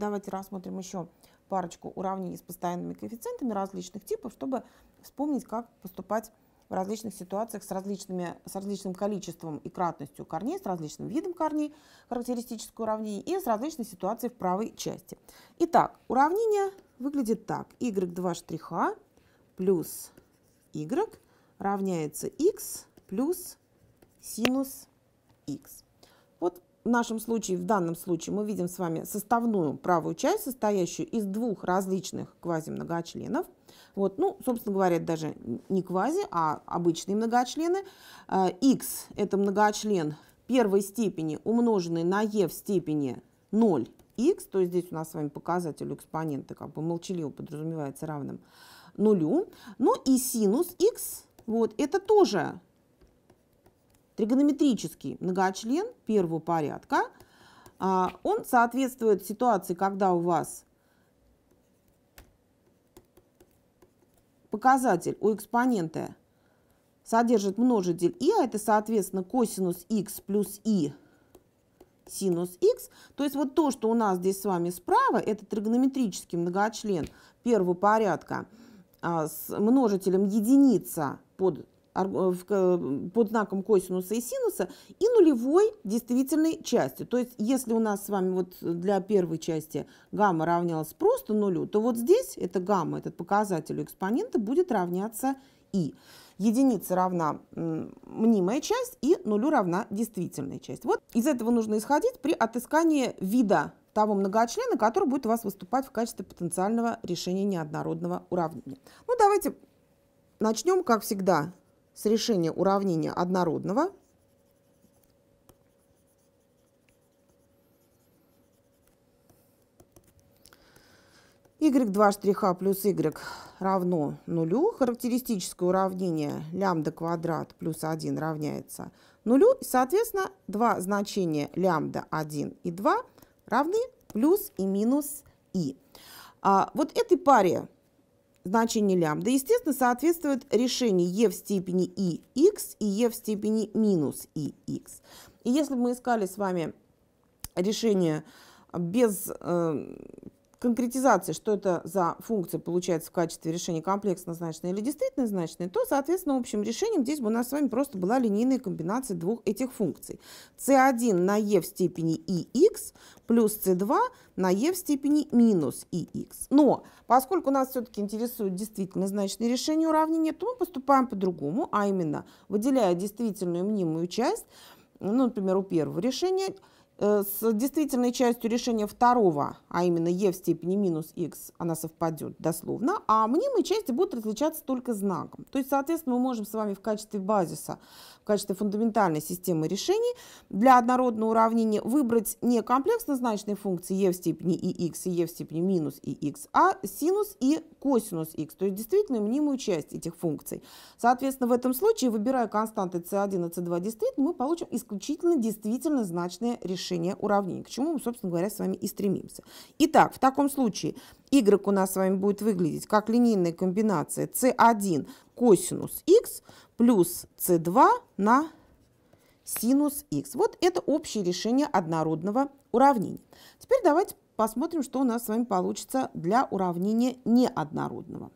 Давайте рассмотрим еще парочку уравнений с постоянными коэффициентами различных типов, чтобы вспомнить, как поступать в различных ситуациях с, различными, с различным количеством и кратностью корней, с различным видом корней, характеристическое уравнение и с различной ситуацией в правой части. Итак, уравнение выглядит так. y2 штриха плюс y равняется x плюс синус x в нашем случае, в данном случае, мы видим с вами составную правую часть, состоящую из двух различных квазимногочленов. Вот, ну, собственно говоря, даже не квази, а обычные многочлены. x э, – это многочлен первой степени, умноженный на e в степени 0x, то есть здесь у нас с вами показатель экспонента как бы молчаливо подразумевается равным нулю. Ну и синус x, вот, это тоже Тригонометрический многочлен первого порядка, а, он соответствует ситуации, когда у вас показатель у экспонента содержит множитель и, а это, соответственно, косинус x плюс и синус x. То есть вот то, что у нас здесь с вами справа, это тригонометрический многочлен первого порядка а, с множителем единица под Э, э, под знаком косинуса и синуса и нулевой действительной части. То есть если у нас с вами вот для первой части гамма равнялась просто нулю, то вот здесь эта гамма, этот показатель у экспонента будет равняться и. Единице равна мнимая часть и нулю равна действительная часть. Вот из этого нужно исходить при отыскании вида того многочлена, который будет у вас выступать в качестве потенциального решения неоднородного уравнения. Ну, давайте начнем, как всегда, с решения уравнения однородного. y2 штриха плюс y равно нулю. Характеристическое уравнение лямбда квадрат плюс 1 равняется нулю. соответственно, два значения лямбда 1 и 2 равны плюс и минус и. А, вот этой паре значение лямбда, естественно, соответствует решению e в степени и x и e в степени минус и x. И если бы мы искали с вами решение без э, конкретизации, что это за функция получается в качестве решения комплексно-значной или действительно-значной, то, соответственно, общим решением здесь бы у нас с вами просто была линейная комбинация двух этих функций. c1 на e в степени e x плюс c2 на e в степени минус e x. Но поскольку нас все-таки интересует действительно значное решение уравнения, то мы поступаем по-другому, а именно выделяя действительную мнимую часть, ну, например, у первого решения – Э, с действительной частью решения второго, а именно e в степени минус x, она совпадет дословно, а мнимые части будут различаться только знаком. То есть, соответственно, мы можем с вами в качестве базиса качестве фундаментальной системы решений для однородного уравнения выбрать не комплексно-значные функции e в степени и x и e в степени минус и x, а синус и косинус x, то есть действительно мнимую часть этих функций. Соответственно, в этом случае, выбирая константы c1 и c2 действительно, мы получим исключительно действительно значное решение уравнения, к чему мы, собственно говоря, с вами и стремимся. Итак, в таком случае Y у нас с вами будет выглядеть как линейная комбинация c1 косинус x плюс c2 на синус x. Вот это общее решение однородного уравнения. Теперь давайте посмотрим, что у нас с вами получится для уравнения неоднородного.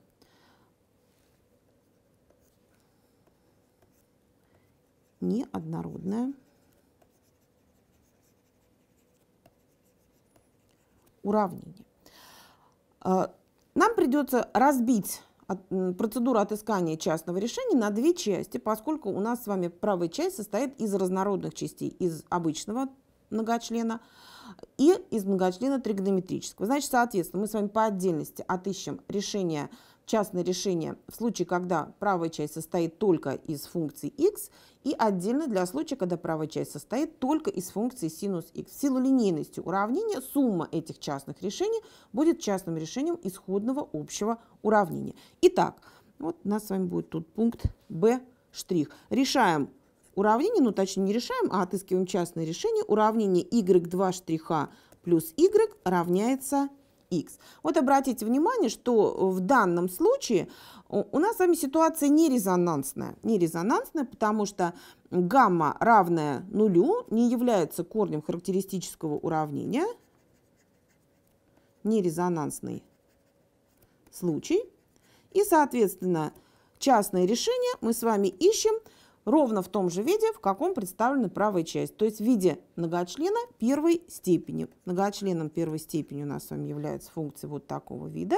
Неоднородное уравнение. А, нам придется разбить процедуру отыскания частного решения на две части, поскольку у нас с вами правая часть состоит из разнородных частей, из обычного многочлена и из многочлена тригонометрического. Значит, соответственно, мы с вами по отдельности отыщем решение, частное решение в случае, когда правая часть состоит только из функции x и отдельно для случая, когда правая часть состоит только из функции синус x. В силу линейности уравнения сумма этих частных решений будет частным решением исходного общего уравнения. Итак, вот у нас с вами будет тут пункт b'. Решаем уравнение, ну точнее не решаем, а отыскиваем частное решение. Уравнение y2' штриха плюс y равняется x. Вот обратите внимание, что в данном случае э, у нас с вами ситуация не резонансная. Не резонансная, потому что гамма, равная нулю, не является корнем характеристического уравнения. Нерезонансный случай. И, соответственно, частное решение мы с вами ищем – ровно в том же виде, в каком представлена правая часть, то есть в виде многочлена первой степени. Многочленом первой степени у нас с вами является функция вот такого вида.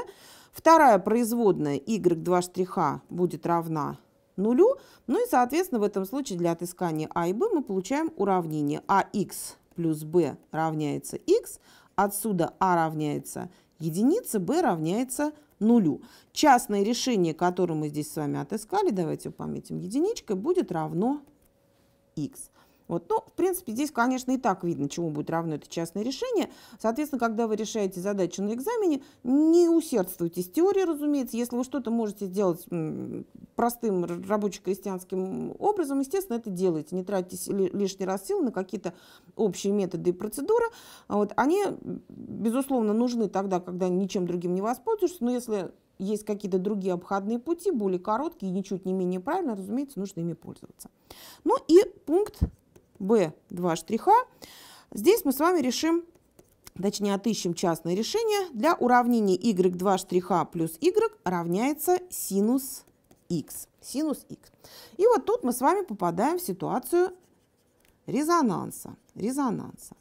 Вторая производная y2 штриха будет равна нулю. Ну и, соответственно, в этом случае для отыскания а и b мы получаем уравнение ax а плюс b равняется x, отсюда а равняется единице, b равняется 1 нулю. Частное решение, которое мы здесь с вами отыскали, давайте пометим единичкой, будет равно x. Вот. Ну, в принципе, здесь, конечно, и так видно, чему будет равно это частное решение. Соответственно, когда вы решаете задачу на экзамене, не усердствуйте с теорией, разумеется. Если вы что-то можете сделать простым рабоче-крестьянским образом, естественно, это делайте. Не тратьте лишний раз сил на какие-то общие методы и процедуры. Вот. Они, безусловно, нужны тогда, когда ничем другим не воспользуешься. Но если есть какие-то другие обходные пути, более короткие и ничуть не менее правильно, разумеется, нужно ими пользоваться. Ну и пункт B два штриха. Здесь мы с вами решим, точнее отыщем частное решение. Для уравнения y2 штриха плюс y равняется синус x. Синус x. И вот тут мы с вами попадаем в ситуацию резонанса. резонанса.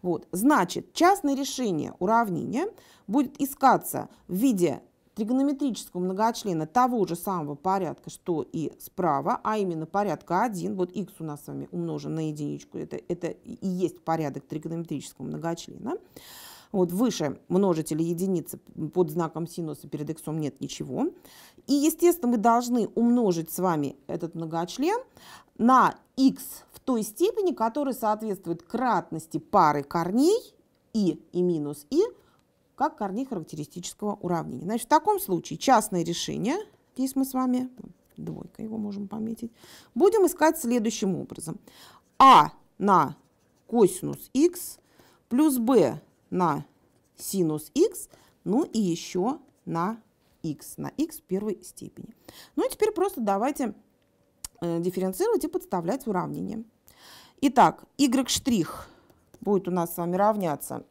Вот, значит, частное решение уравнения будет искаться в виде тригонометрического многочлена того же самого порядка, что и справа, а именно порядка 1, вот x у нас с вами умножен на единичку, это, это и есть порядок тригонометрического многочлена, вот выше множителя единицы под знаком синуса перед x нет ничего. И, естественно, мы должны умножить с вами этот многочлен на x в той степени, которая соответствует кратности пары корней и и минус и как корней характеристического уравнения. Значит, в таком случае частное решение, здесь мы с вами, двойка его можем пометить, будем искать следующим образом. А на косинус x плюс b на синус x, ну и еще на x, на x первой степени. Ну и теперь просто давайте э, дифференцировать и подставлять в уравнение. Итак, y' будет у нас с вами равняться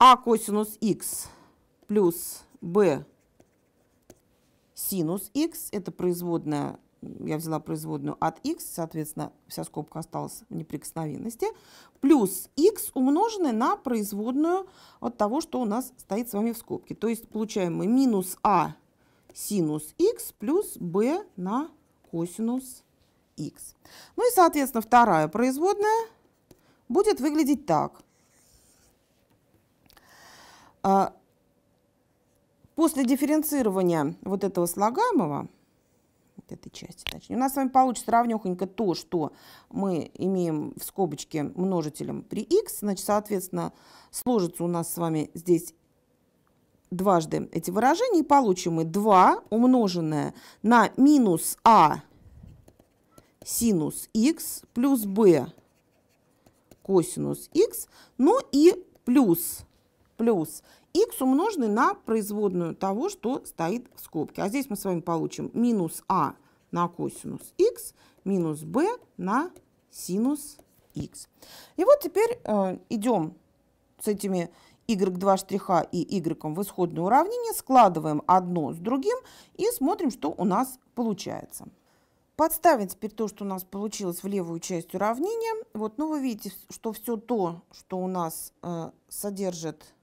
а косинус x плюс b синус x, это производная, я взяла производную от x, соответственно, вся скобка осталась в неприкосновенности, плюс x умноженное на производную от того, что у нас стоит с вами в скобке. То есть получаем мы минус а синус x плюс b на косинус x. Ну и, соответственно, вторая производная будет выглядеть так. А, после дифференцирования вот этого слагаемого, вот этой части, точнее, у нас с вами получится равнехонько то, что мы имеем в скобочке множителем при x, значит, соответственно, сложится у нас с вами здесь дважды эти выражения, и получим мы 2 умноженное на минус а синус x плюс b косинус x, ну и плюс плюс x умноженный на производную того, что стоит в скобке. А здесь мы с вами получим минус а на косинус x минус b на синус x. И вот теперь э, идем с этими y2 штриха и y в исходное уравнение, складываем одно с другим и смотрим, что у нас получается. Подставим теперь то, что у нас получилось в левую часть уравнения. Вот, ну, вы видите, что все то, что у нас э, содержит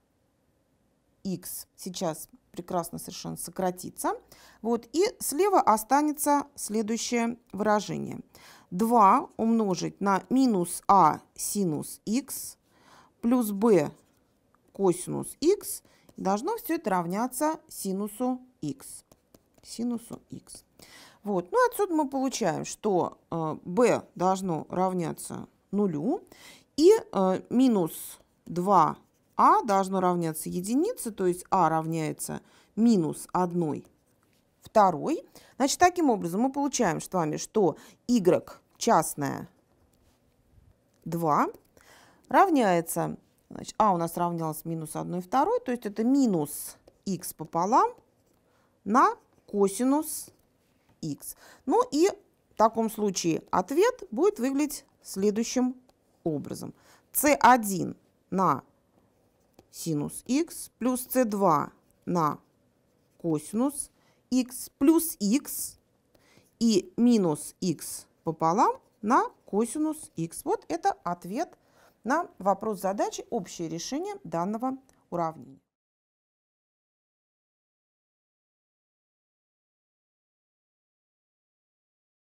x сейчас прекрасно совершенно сократится. Вот, и слева останется следующее выражение. 2 умножить на минус а синус x плюс b косинус x должно все это равняться синусу x. Синусу x. Вот. Ну, отсюда мы получаем, что b э, должно равняться нулю, и э, минус 2 а должно равняться единице, то есть а равняется минус 1 второй. Значит, таким образом мы получаем с вами, что y частная 2 равняется, значит, а у нас равнялось минус 1 второй, то есть это минус x пополам на косинус x. Ну и в таком случае ответ будет выглядеть следующим образом. c1 на синус x плюс c2 на косинус x плюс x и минус x пополам на косинус x. Вот это ответ на вопрос задачи «Общее решение данного уравнения».